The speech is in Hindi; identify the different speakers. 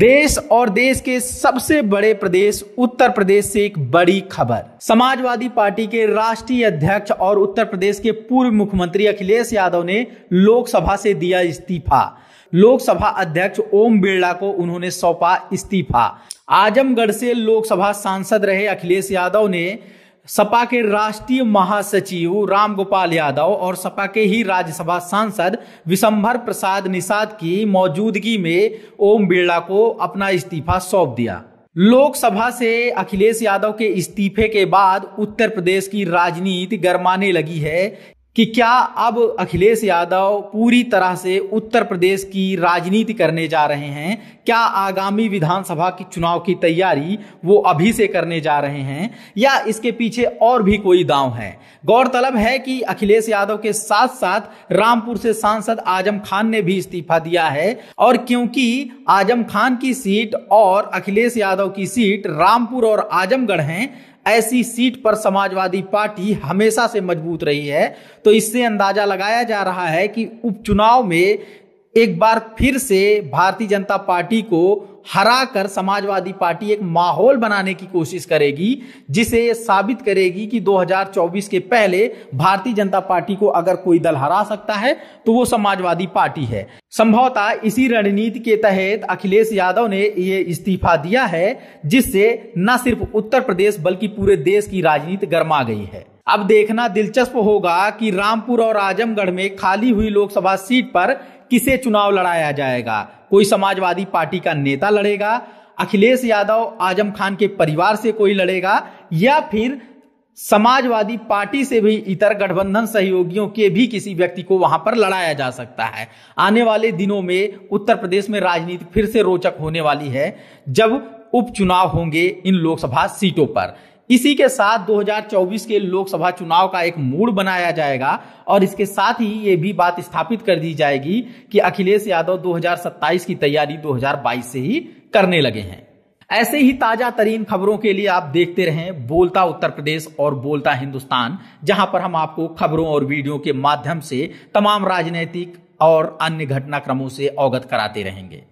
Speaker 1: देश और देश के सबसे बड़े प्रदेश उत्तर प्रदेश से एक बड़ी खबर समाजवादी पार्टी के राष्ट्रीय अध्यक्ष और उत्तर प्रदेश के पूर्व मुख्यमंत्री अखिलेश यादव ने लोकसभा से दिया इस्तीफा लोकसभा अध्यक्ष ओम बिरला को उन्होंने सौंपा इस्तीफा आजमगढ़ से लोकसभा सांसद रहे अखिलेश यादव ने सपा के राष्ट्रीय महासचिव रामगोपाल यादव और सपा के ही राज्यसभा सांसद विशंभर प्रसाद निषाद की मौजूदगी में ओम बिरला को अपना इस्तीफा सौंप दिया लोकसभा से अखिलेश यादव के इस्तीफे के बाद उत्तर प्रदेश की राजनीति गरमाने लगी है कि क्या अब अखिलेश यादव पूरी तरह से उत्तर प्रदेश की राजनीति करने जा रहे हैं क्या आगामी विधानसभा की चुनाव की तैयारी वो अभी से करने जा रहे हैं या इसके पीछे और भी कोई दांव है गौरतलब है कि अखिलेश यादव के साथ साथ रामपुर से सांसद आजम खान ने भी इस्तीफा दिया है और क्योंकि आजम खान की सीट और अखिलेश यादव की सीट रामपुर और आजमगढ़ हैं ऐसी सीट पर समाजवादी पार्टी हमेशा से मजबूत रही है तो इससे अंदाजा लगाया जा रहा है कि उपचुनाव में एक बार फिर से भारतीय जनता पार्टी को हराकर समाजवादी पार्टी एक माहौल बनाने की कोशिश करेगी जिसे साबित करेगी कि 2024 के पहले भारतीय जनता पार्टी को अगर कोई दल हरा सकता है तो वो समाजवादी पार्टी है संभवतः इसी रणनीति के तहत अखिलेश यादव ने ये इस्तीफा दिया है जिससे न सिर्फ उत्तर प्रदेश बल्कि पूरे देश की राजनीति गर्मा गई है अब देखना दिलचस्प होगा कि रामपुर और आजमगढ़ में खाली हुई लोकसभा सीट पर किसे चुनाव लड़ाया जाएगा कोई समाजवादी पार्टी का नेता लड़ेगा अखिलेश यादव आजम खान के परिवार से कोई लड़ेगा या फिर समाजवादी पार्टी से भी इतर गठबंधन सहयोगियों के भी किसी व्यक्ति को वहां पर लड़ाया जा सकता है आने वाले दिनों में उत्तर प्रदेश में राजनीति फिर से रोचक होने वाली है जब उपचुनाव होंगे इन लोकसभा सीटों पर इसी के साथ 2024 के लोकसभा चुनाव का एक मूड बनाया जाएगा और इसके साथ ही ये भी बात स्थापित कर दी जाएगी कि अखिलेश यादव 2027 की तैयारी 2022 से ही करने लगे हैं ऐसे ही ताजा तरीन खबरों के लिए आप देखते रहें बोलता उत्तर प्रदेश और बोलता हिंदुस्तान जहां पर हम आपको खबरों और वीडियो के माध्यम से तमाम राजनीतिक और अन्य घटनाक्रमों से अवगत कराते रहेंगे